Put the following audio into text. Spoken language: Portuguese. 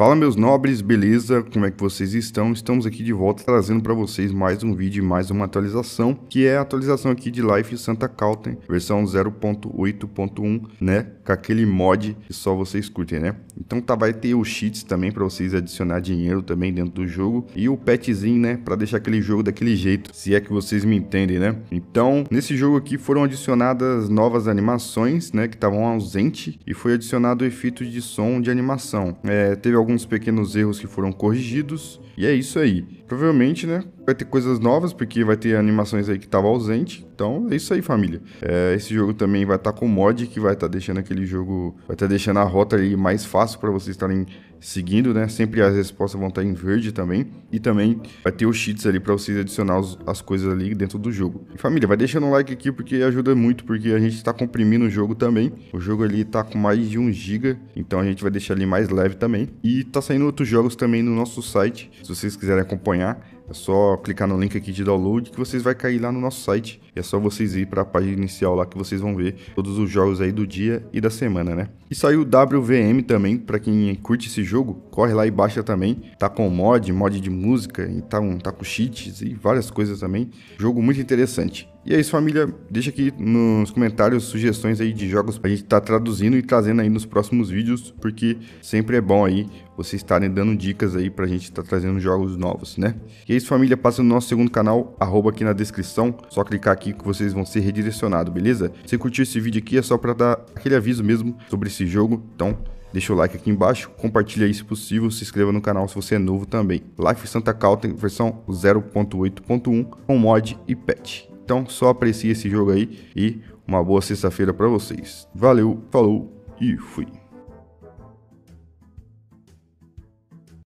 Fala meus nobres, beleza? Como é que vocês estão? Estamos aqui de volta trazendo para vocês mais um vídeo e mais uma atualização, que é a atualização aqui de Life Santa Cauten, versão 0.8.1, né? Com aquele mod que só vocês curtem, né? Então tá, vai ter os cheats também para vocês adicionar dinheiro também dentro do jogo e o petzinho, né, para deixar aquele jogo daquele jeito, se é que vocês me entendem, né? Então, nesse jogo aqui foram adicionadas novas animações, né, que estavam ausente e foi adicionado o efeito de som de animação. É, teve algum alguns pequenos erros que foram corrigidos, e é isso aí. Provavelmente, né? Vai ter coisas novas, porque vai ter animações aí que tava ausente. Então é isso aí, família. É, esse jogo também vai estar tá com mod que vai estar tá deixando aquele jogo. Vai estar tá deixando a rota aí mais fácil para vocês estarem seguindo, né? Sempre as respostas vão estar tá em verde também. E também vai ter os cheats ali para vocês adicionar os, as coisas ali dentro do jogo. E família, vai deixando um like aqui porque ajuda muito, porque a gente está comprimindo o jogo também. O jogo ali tá com mais de 1 GB, então a gente vai deixar ele mais leve também. E tá saindo outros jogos também no nosso site. Se vocês quiserem acompanhar acompanhar, é só clicar no link aqui de download que vocês vai cair lá no nosso site. E é só vocês ir para a página inicial lá que vocês vão ver todos os jogos aí do dia e da semana, né? E saiu o WVM também, para quem curte esse jogo, corre lá e baixa também. Tá com mod, mod de música, então tá com cheats e várias coisas também. Jogo muito interessante. E é isso, família. Deixa aqui nos comentários sugestões aí de jogos pra gente estar tá traduzindo e trazendo aí nos próximos vídeos, porque sempre é bom aí vocês estarem dando dicas aí pra gente estar tá trazendo jogos novos, né? E é isso, família. Passa no nosso segundo canal, arroba aqui na descrição. Só clicar aqui que vocês vão ser redirecionados, beleza? Se curtiu esse vídeo aqui é só pra dar aquele aviso mesmo sobre esse jogo. Então, deixa o like aqui embaixo, compartilha aí se possível, se inscreva no canal se você é novo também. Life Santa Cauta, versão 0.8.1 com mod e patch. Então só aprecie esse jogo aí e uma boa sexta-feira para vocês. Valeu, falou e fui.